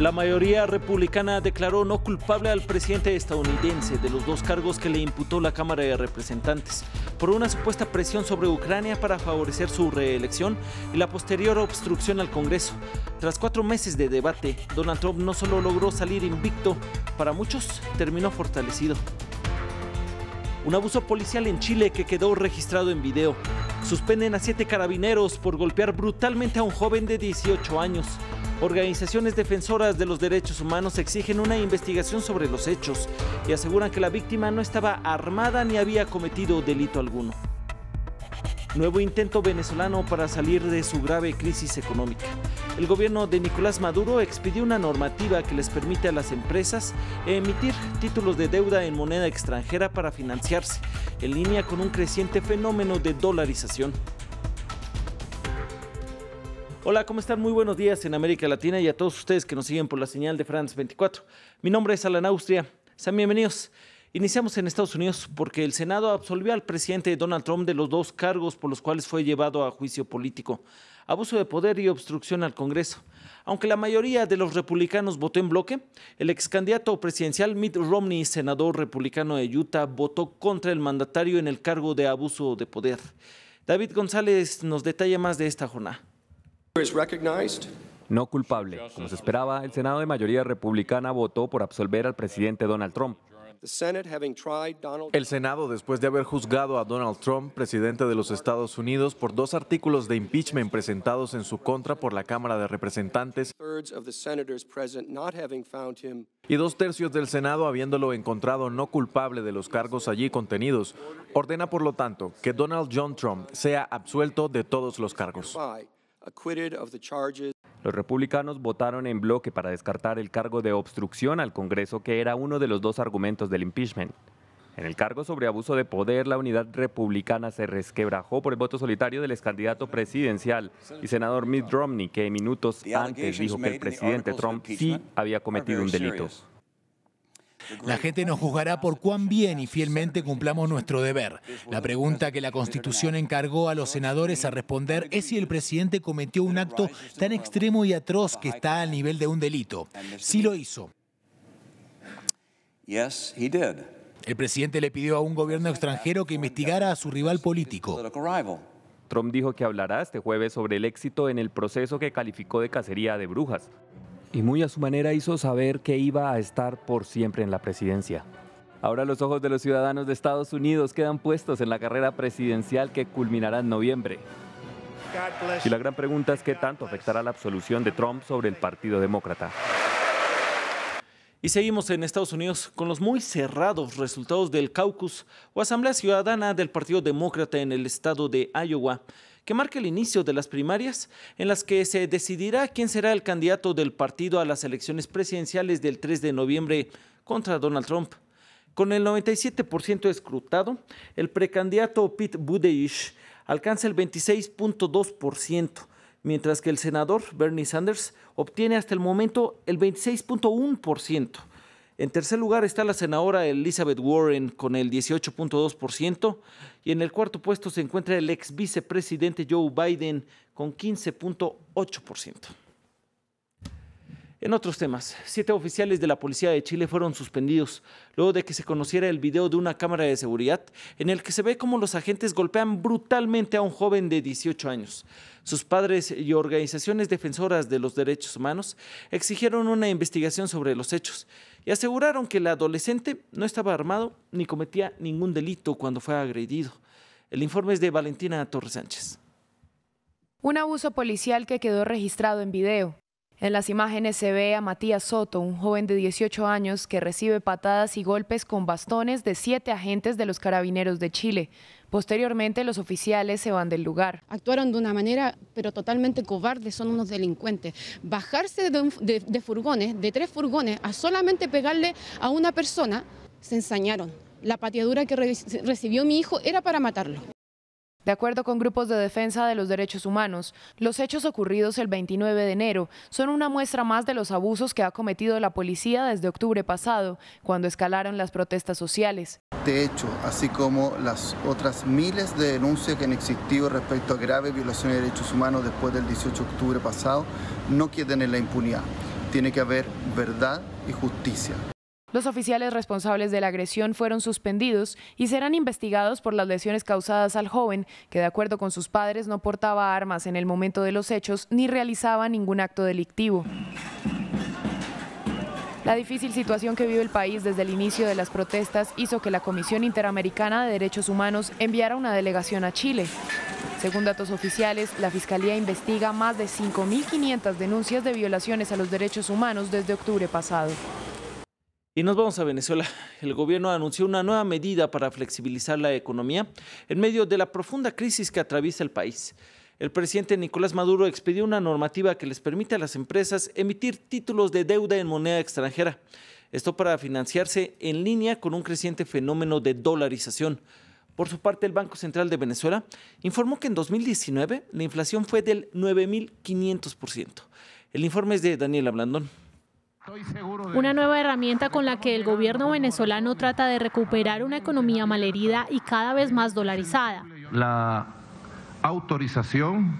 La mayoría republicana declaró no culpable al presidente estadounidense de los dos cargos que le imputó la Cámara de Representantes por una supuesta presión sobre Ucrania para favorecer su reelección y la posterior obstrucción al Congreso. Tras cuatro meses de debate, Donald Trump no solo logró salir invicto, para muchos terminó fortalecido. Un abuso policial en Chile que quedó registrado en video. Suspenden a siete carabineros por golpear brutalmente a un joven de 18 años. Organizaciones defensoras de los derechos humanos exigen una investigación sobre los hechos y aseguran que la víctima no estaba armada ni había cometido delito alguno. Nuevo intento venezolano para salir de su grave crisis económica. El gobierno de Nicolás Maduro expidió una normativa que les permite a las empresas emitir títulos de deuda en moneda extranjera para financiarse, en línea con un creciente fenómeno de dolarización. Hola, ¿cómo están? Muy buenos días en América Latina y a todos ustedes que nos siguen por la señal de France 24. Mi nombre es Alan Austria. Sean bienvenidos. Iniciamos en Estados Unidos porque el Senado absolvió al presidente Donald Trump de los dos cargos por los cuales fue llevado a juicio político, abuso de poder y obstrucción al Congreso. Aunque la mayoría de los republicanos votó en bloque, el ex candidato presidencial Mitt Romney, senador republicano de Utah, votó contra el mandatario en el cargo de abuso de poder. David González nos detalla más de esta jornada. No culpable. Como se esperaba, el Senado de mayoría republicana votó por absolver al presidente Donald Trump. El Senado, después de haber juzgado a Donald Trump, presidente de los Estados Unidos, por dos artículos de impeachment presentados en su contra por la Cámara de Representantes, y dos tercios del Senado habiéndolo encontrado no culpable de los cargos allí contenidos, ordena por lo tanto que Donald John Trump sea absuelto de todos los cargos. Los republicanos votaron en bloque para descartar el cargo de obstrucción al Congreso, que era uno de los dos argumentos del impeachment. En el cargo sobre abuso de poder, la unidad republicana se resquebrajó por el voto solitario del excandidato presidencial y senador Mitt Romney, que minutos antes dijo que el presidente Trump sí había cometido un delito. La gente nos juzgará por cuán bien y fielmente cumplamos nuestro deber. La pregunta que la Constitución encargó a los senadores a responder es si el presidente cometió un acto tan extremo y atroz que está al nivel de un delito. Sí lo hizo. El presidente le pidió a un gobierno extranjero que investigara a su rival político. Trump dijo que hablará este jueves sobre el éxito en el proceso que calificó de cacería de brujas y muy a su manera hizo saber que iba a estar por siempre en la presidencia. Ahora los ojos de los ciudadanos de Estados Unidos quedan puestos en la carrera presidencial que culminará en noviembre. Y la gran pregunta es qué tanto afectará la absolución de Trump sobre el Partido Demócrata. Y seguimos en Estados Unidos con los muy cerrados resultados del caucus o Asamblea Ciudadana del Partido Demócrata en el estado de Iowa que marca el inicio de las primarias en las que se decidirá quién será el candidato del partido a las elecciones presidenciales del 3 de noviembre contra Donald Trump. Con el 97% escrutado, el precandidato Pete Buttigieg alcanza el 26.2%, mientras que el senador Bernie Sanders obtiene hasta el momento el 26.1%. En tercer lugar está la senadora Elizabeth Warren con el 18.2% y en el cuarto puesto se encuentra el ex vicepresidente Joe Biden con 15.8%. En otros temas, siete oficiales de la Policía de Chile fueron suspendidos luego de que se conociera el video de una cámara de seguridad en el que se ve cómo los agentes golpean brutalmente a un joven de 18 años. Sus padres y organizaciones defensoras de los derechos humanos exigieron una investigación sobre los hechos y aseguraron que el adolescente no estaba armado ni cometía ningún delito cuando fue agredido. El informe es de Valentina Torres Sánchez. Un abuso policial que quedó registrado en video. En las imágenes se ve a Matías Soto, un joven de 18 años que recibe patadas y golpes con bastones de siete agentes de los carabineros de Chile. Posteriormente los oficiales se van del lugar. Actuaron de una manera pero totalmente cobarde, son unos delincuentes. Bajarse de, furgones, de tres furgones, a solamente pegarle a una persona, se ensañaron. La pateadura que recibió mi hijo era para matarlo. De acuerdo con grupos de defensa de los derechos humanos, los hechos ocurridos el 29 de enero son una muestra más de los abusos que ha cometido la policía desde octubre pasado, cuando escalaron las protestas sociales. De hecho, así como las otras miles de denuncias que han existido respecto a graves violaciones de derechos humanos después del 18 de octubre pasado, no quieren en la impunidad. Tiene que haber verdad y justicia. Los oficiales responsables de la agresión fueron suspendidos y serán investigados por las lesiones causadas al joven, que de acuerdo con sus padres no portaba armas en el momento de los hechos ni realizaba ningún acto delictivo. La difícil situación que vive el país desde el inicio de las protestas hizo que la Comisión Interamericana de Derechos Humanos enviara una delegación a Chile. Según datos oficiales, la Fiscalía investiga más de 5.500 denuncias de violaciones a los derechos humanos desde octubre pasado. Y nos vamos a Venezuela. El gobierno anunció una nueva medida para flexibilizar la economía en medio de la profunda crisis que atraviesa el país. El presidente Nicolás Maduro expidió una normativa que les permite a las empresas emitir títulos de deuda en moneda extranjera. Esto para financiarse en línea con un creciente fenómeno de dolarización. Por su parte, el Banco Central de Venezuela informó que en 2019 la inflación fue del 9.500%. El informe es de Daniel Blandón una nueva herramienta con la que el gobierno venezolano trata de recuperar una economía malherida y cada vez más dolarizada. La autorización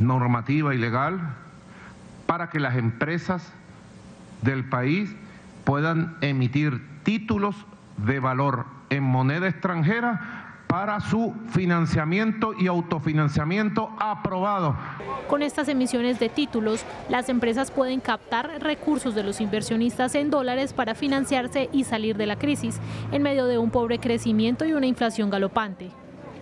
normativa y legal para que las empresas del país puedan emitir títulos de valor en moneda extranjera para su financiamiento y autofinanciamiento aprobado. Con estas emisiones de títulos, las empresas pueden captar recursos de los inversionistas en dólares para financiarse y salir de la crisis en medio de un pobre crecimiento y una inflación galopante.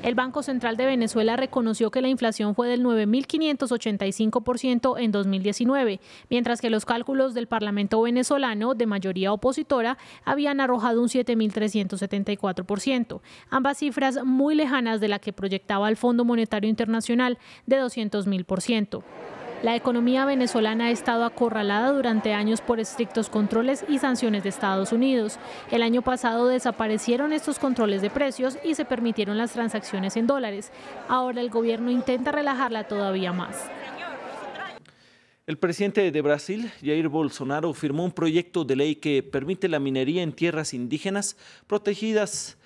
El Banco Central de Venezuela reconoció que la inflación fue del 9.585% en 2019, mientras que los cálculos del Parlamento venezolano, de mayoría opositora, habían arrojado un 7.374%, ambas cifras muy lejanas de la que proyectaba el Fondo Monetario Internacional de 200.000%. La economía venezolana ha estado acorralada durante años por estrictos controles y sanciones de Estados Unidos. El año pasado desaparecieron estos controles de precios y se permitieron las transacciones en dólares. Ahora el gobierno intenta relajarla todavía más. El presidente de Brasil, Jair Bolsonaro, firmó un proyecto de ley que permite la minería en tierras indígenas protegidas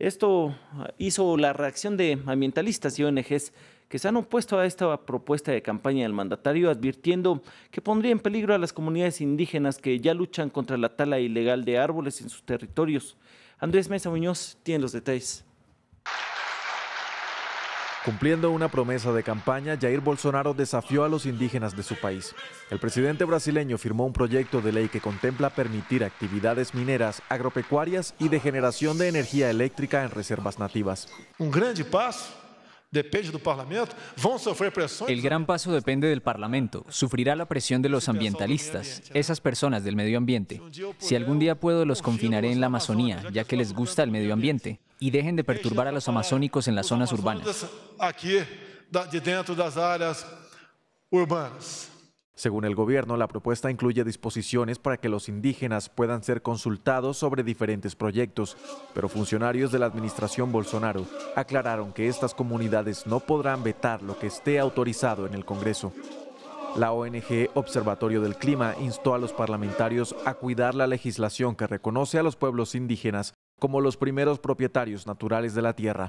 esto ah, hizo la reacción de ambientalistas y ONGs que se han opuesto a esta propuesta de campaña del mandatario, advirtiendo que pondría en peligro a las comunidades indígenas que ya luchan contra la tala ilegal de árboles en sus territorios. Andrés Mesa Muñoz tiene los detalles. Cumpliendo una promesa de campaña, Jair Bolsonaro desafió a los indígenas de su país. El presidente brasileño firmó un proyecto de ley que contempla permitir actividades mineras, agropecuarias y de generación de energía eléctrica en reservas nativas. Un gran paso el gran paso depende del Parlamento. Sufrirá la presión de los ambientalistas, esas personas del medio ambiente. Si algún día puedo, los confinaré en la Amazonía, ya que les gusta el medio ambiente, y dejen de perturbar a los amazónicos en las zonas urbanas. Aquí, dentro de áreas urbanas. Según el gobierno, la propuesta incluye disposiciones para que los indígenas puedan ser consultados sobre diferentes proyectos, pero funcionarios de la administración Bolsonaro aclararon que estas comunidades no podrán vetar lo que esté autorizado en el Congreso. La ONG Observatorio del Clima instó a los parlamentarios a cuidar la legislación que reconoce a los pueblos indígenas como los primeros propietarios naturales de la tierra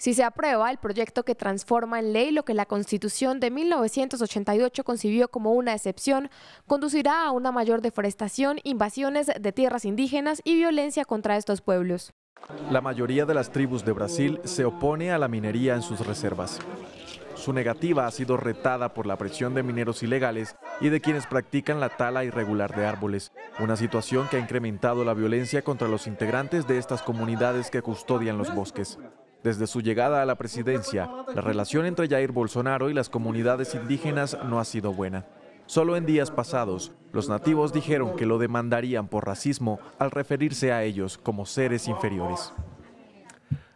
si se aprueba el proyecto que transforma en ley lo que la Constitución de 1988 concibió como una excepción, conducirá a una mayor deforestación, invasiones de tierras indígenas y violencia contra estos pueblos. La mayoría de las tribus de Brasil se opone a la minería en sus reservas. Su negativa ha sido retada por la presión de mineros ilegales y de quienes practican la tala irregular de árboles, una situación que ha incrementado la violencia contra los integrantes de estas comunidades que custodian los bosques. Desde su llegada a la presidencia, la relación entre Jair Bolsonaro y las comunidades indígenas no ha sido buena. Solo en días pasados, los nativos dijeron que lo demandarían por racismo al referirse a ellos como seres inferiores.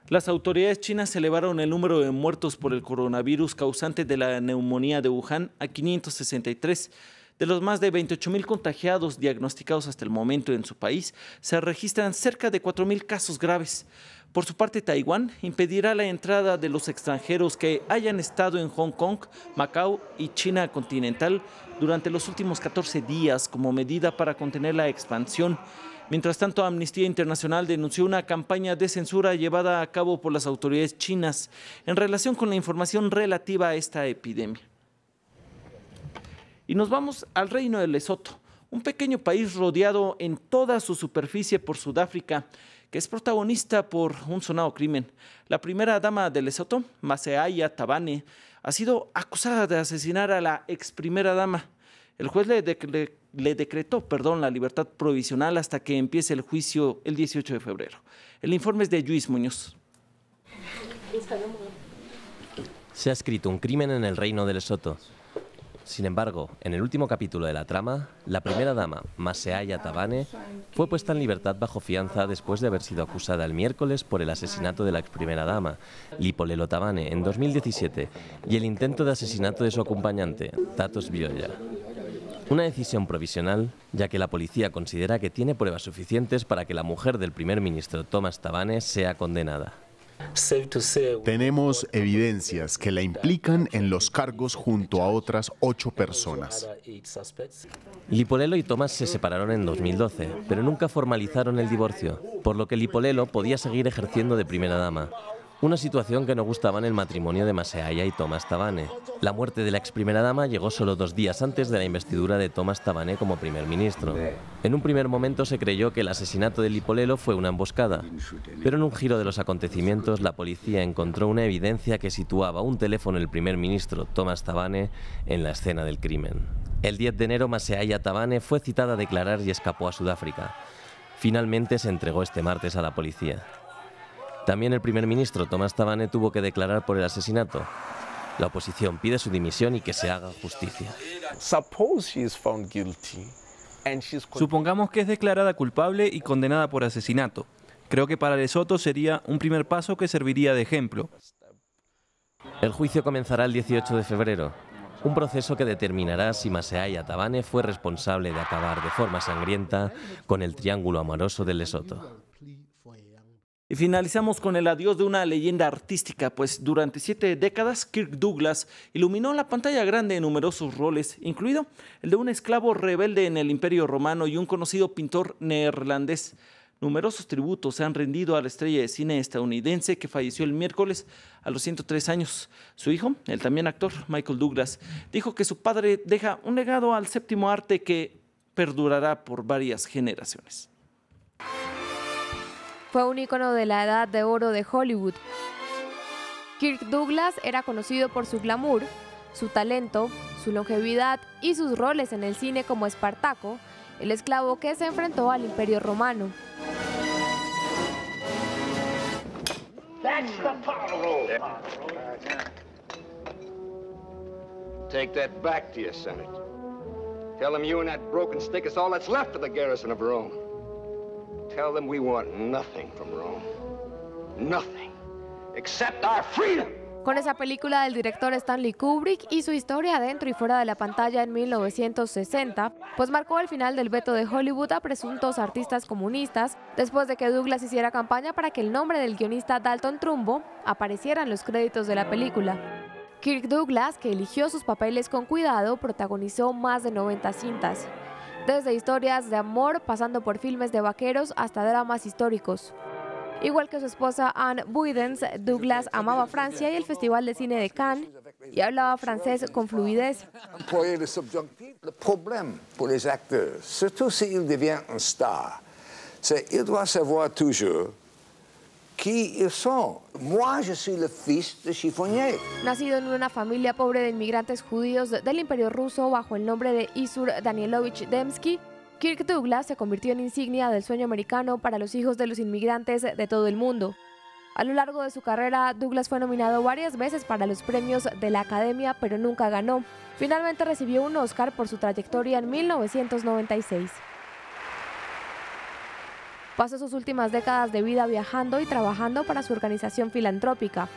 Las autoridades chinas elevaron el número de muertos por el coronavirus causante de la neumonía de Wuhan a 563. De los más de 28.000 contagiados diagnosticados hasta el momento en su país, se registran cerca de 4.000 casos graves. Por su parte, Taiwán impedirá la entrada de los extranjeros que hayan estado en Hong Kong, Macao y China continental durante los últimos 14 días como medida para contener la expansión. Mientras tanto, Amnistía Internacional denunció una campaña de censura llevada a cabo por las autoridades chinas en relación con la información relativa a esta epidemia. Y nos vamos al reino de Lesoto, un pequeño país rodeado en toda su superficie por Sudáfrica que es protagonista por un sonado crimen. La primera dama de Lesoto, Maseaya Tabane, ha sido acusada de asesinar a la ex primera dama. El juez le, decretó perdón, la libertad provisional hasta que empiece el juicio el 18 de febrero. El informe es de Luis Muñoz. Se ha escrito un crimen en el reino de Lesoto. Sin embargo, en el último capítulo de la trama, la primera dama, Maseaya Tabane, fue puesta en libertad bajo fianza después de haber sido acusada el miércoles por el asesinato de la ex primera dama, Lipolelo Tabane, en 2017 y el intento de asesinato de su acompañante, Tatos Bioya. Una decisión provisional, ya que la policía considera que tiene pruebas suficientes para que la mujer del primer ministro Thomas Tabane sea condenada. Tenemos evidencias que la implican en los cargos junto a otras ocho personas. Lipolelo y Tomás se separaron en 2012, pero nunca formalizaron el divorcio, por lo que Lipolelo podía seguir ejerciendo de primera dama. Una situación que no gustaba en el matrimonio de Maseaya y Thomas Tabane. La muerte de la ex primera dama llegó solo dos días antes de la investidura de Thomas Tabane como primer ministro. En un primer momento se creyó que el asesinato de Lipolelo fue una emboscada, pero en un giro de los acontecimientos la policía encontró una evidencia que situaba un teléfono del primer ministro Thomas Tabane en la escena del crimen. El 10 de enero Maseaya Tabane fue citada a declarar y escapó a Sudáfrica. Finalmente se entregó este martes a la policía. También el primer ministro Tomás Tabane, tuvo que declarar por el asesinato. La oposición pide su dimisión y que se haga justicia. Supongamos que es declarada culpable y condenada por asesinato. Creo que para Lesoto sería un primer paso que serviría de ejemplo. El juicio comenzará el 18 de febrero, un proceso que determinará si Maseaya Tabane fue responsable de acabar de forma sangrienta con el triángulo amoroso de Lesoto. Y finalizamos con el adiós de una leyenda artística, pues durante siete décadas Kirk Douglas iluminó la pantalla grande en numerosos roles, incluido el de un esclavo rebelde en el Imperio Romano y un conocido pintor neerlandés. Numerosos tributos se han rendido a la estrella de cine estadounidense que falleció el miércoles a los 103 años. Su hijo, el también actor Michael Douglas, dijo que su padre deja un legado al séptimo arte que perdurará por varias generaciones. Fue un icono de la edad de oro de Hollywood. Kirk Douglas era conocido por su glamour, su talento, su longevidad y sus roles en el cine como Espartaco, el esclavo que se enfrentó al Imperio Romano. Take that back to your Senate. Tell them you and that broken stick is all that's left of the garrison of Rome. Con esa película del director Stanley Kubrick y su historia dentro y fuera de la pantalla en 1960, pues marcó el final del veto de Hollywood a presuntos artistas comunistas, después de que Douglas hiciera campaña para que el nombre del guionista Dalton Trumbo apareciera en los créditos de la película. Kirk Douglas, que eligió sus papeles con cuidado, protagonizó más de 90 cintas, desde historias de amor pasando por filmes de vaqueros hasta dramas históricos. Igual que su esposa Anne Buydens, Douglas amaba Francia y el Festival de Cine de Cannes y hablaba francés con fluidez. surtout s'il devient un star, doit toujours qui Moi, je suis le fils de Nacido en una familia pobre de inmigrantes judíos del Imperio Ruso bajo el nombre de Isur Danielovich Dembski, Kirk Douglas se convirtió en insignia del sueño americano para los hijos de los inmigrantes de todo el mundo. A lo largo de su carrera, Douglas fue nominado varias veces para los premios de la Academia, pero nunca ganó. Finalmente recibió un Oscar por su trayectoria en 1996. Pasó sus últimas décadas de vida viajando y trabajando para su organización filantrópica.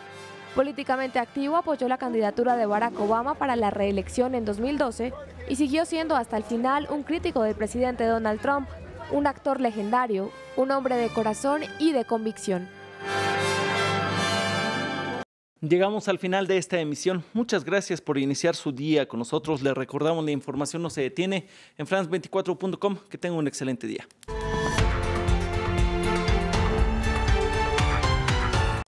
Políticamente activo, apoyó la candidatura de Barack Obama para la reelección en 2012 y siguió siendo hasta el final un crítico del presidente Donald Trump, un actor legendario, un hombre de corazón y de convicción. Llegamos al final de esta emisión. Muchas gracias por iniciar su día con nosotros. Le recordamos la información no se detiene en france24.com. Que tenga un excelente día.